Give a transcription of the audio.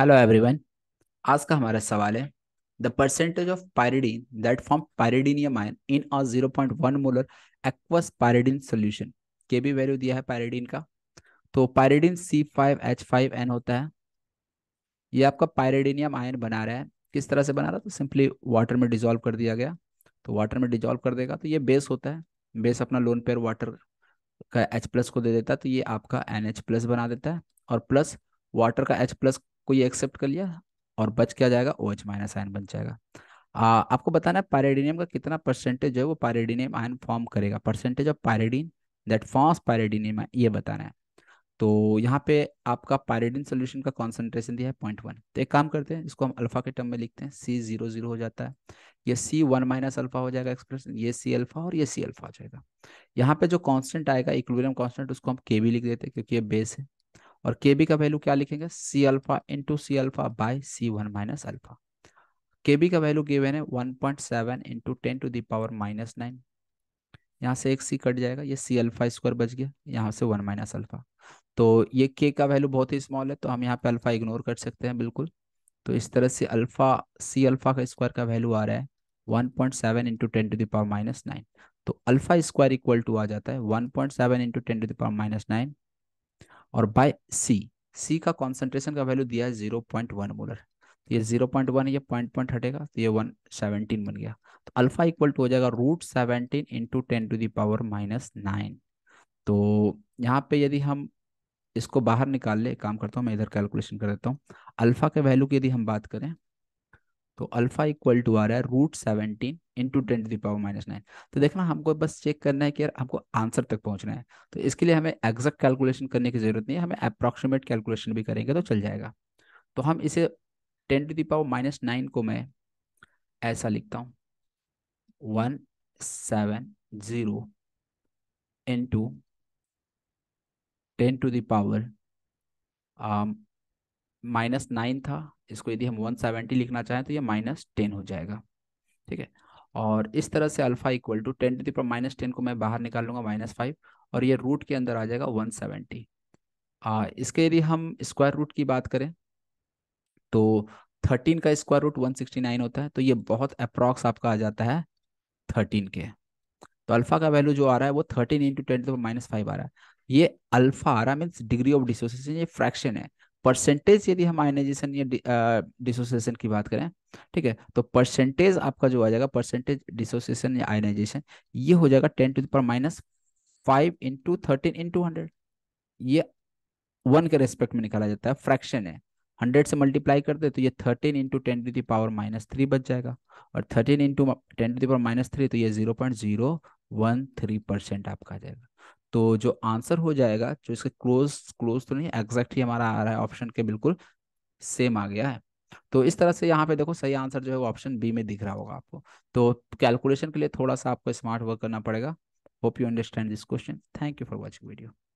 hello everyone आज का हमारा सवाल है the percentage of pyridine that form pyridine ion in a 0.1 molar aqueous pyridine solution के भी वैल्यू दिया है पायरिडीन का तो पायरिडीन C5H5N होता है ये आपका पायरिडीनियम आयन बना रहा है किस तरह से बना रहा है तो सिंपली वाटर में डिजोल्व कर दिया गया तो वाटर में डिजोल्व कर देगा तो ये बेस होता है बेस अपना लोन पेयर वाटर का H प्लस को दे देता है तो ये आपका एन एच प्लस बना देता है और प्लस वाटर का H प्लस को ये एक्सेप्ट कर लिया और बच क्या जाएगा ओ एच माइनस आयन बन जाएगा आ, आपको बताना है पायरेडिनियम का कितना परसेंटेज है वो पायरेडिनियम आयन फॉर्म करेगा percentage of pyridine that forms pyridinium ये बताना है तो यहाँ पे आपका पायरेडिन सोल्यूशन का कॉन्सेंट्रेशन दिया है पॉइंट वन तो एक काम करते हैं इसको हम अल्फा के टर्म में लिखते हैं सी जीरो जीरो हो जाता है ये सी वन माइनस अल्फा हो जाएगा एक्सप्रेशन ये सी अल्फा और ये सी अल्फा हो जाएगा यहाँ पे जो कांस्टेंट आएगा इक्विलिब्रियम कांस्टेंट उसको हम के भी लिख देते हैं क्योंकि ये बेस है और के बी का वैल्यू क्या लिखेंगे C alpha into C alpha by C one minus alpha K B का वैल्यू गिवन है one point seven into ten to the power minus nine यहाँ से एक सी कट जाएगा ये सी अल्फा स्क्वायर बच गया यहाँ से वन माइनस अल्फा तो ये के का वैल्यू बहुत ही स्मॉल है तो हम यहाँ पे अल्फा इग्नोर कर सकते हैं बिल्कुल तो इस तरह से अल्फा सी अल्फा का स्क्वायर का वैल्यू आ रहा है one point seven into ten to the power minus nine तो अल्फा स्क्वायर इक्वल टू आ जाता है one point seven into ten to the power minus nine और बाय सी सी का कॉन्सेंट्रेशन का वैल्यू दिया है जीरो पॉइंट वन मोलर तो ये जीरो पॉइंट वन ये पॉइंट पॉइंट हटेगा तो ये वन सेवनटीन बन गया तो अल्फा इक्वल टू हो जाएगा root seventeen into ten to the power minus nine तो यहाँ पे यदि हम इसको बाहर निकाल ले काम करता हूँ मैं इधर कैलकुलेशन कर देता हूँ अल्फा के वैल्यू की यदि हम बात करें तो अल्फा इक्वल टू आ रहा है root seventeen into ten to the power minus nine तो देखना हमको बस चेक करना है कि यार हमको आंसर तक पहुंचना है तो इसके लिए हमें एग्जैक्ट कैलकुलेशन करने की जरूरत नहीं है हमें अप्रॉक्सीमेट कैलकुलेशन भी करेंगे तो चल जाएगा तो हम इसे ten to the power minus nine को मैं ऐसा लिखता हूँ one seven zero into ten to the power minus nine था इसको यदि हम वन सेवेंटी लिखना चाहें तो ये माइनस टेन हो जाएगा ठीक है और इस तरह से alpha equal to ten to the power minus ten को मैं बाहर निकाल लूँगा माइनस फाइव और ये रूट के अंदर आ जाएगा वन सेवेंटी इसके यदि हम स्क्वायर रूट की बात करें तो थर्टीन का square root one sixty nine होता है तो ये बहुत अप्रॉक्स आपका आ जाता है थर्टीन के तो अल्फा का वैल्यू जो आ रहा है वो thirteen into ten to minus five आ रहा है ये अल्फा आ रहा है मीन्स डिग्री ऑफ डिसोसिएशन ये फ्रैक्शन है परसेंटेज यदि हम आयनाइजेशन या डिसोसिएशन की बात करें ठीक है तो परसेंटेज आपका जो आ जाएगा परसेंटेज डिसोसिएशन या आयनाइजेशन ये हो जाएगा टेन टू पर minus five into thirteen into hundred ये वन के रेस्पेक्ट में निकाला जाता है फ्रैक्शन है हंड्रेड से मल्टीप्लाई करते तो ये thirteen into ten to the power minus three बच जाएगा और thirteen into ten to the power minus three तो ये zero point zero one three percent आपका आ जाएगा तो जो आंसर हो जाएगा जो इसके क्लोज क्लोज तो नहीं एग्जैक्ट ही हमारा आ रहा है ऑप्शन के बिल्कुल सेम आ गया है तो इस तरह से यहाँ पे देखो सही आंसर जो है वो ऑप्शन बी में दिख रहा होगा आपको तो कैलकुलेशन के लिए थोड़ा सा आपको स्मार्ट वर्क करना पड़ेगा hope you understand this question thank you for watching video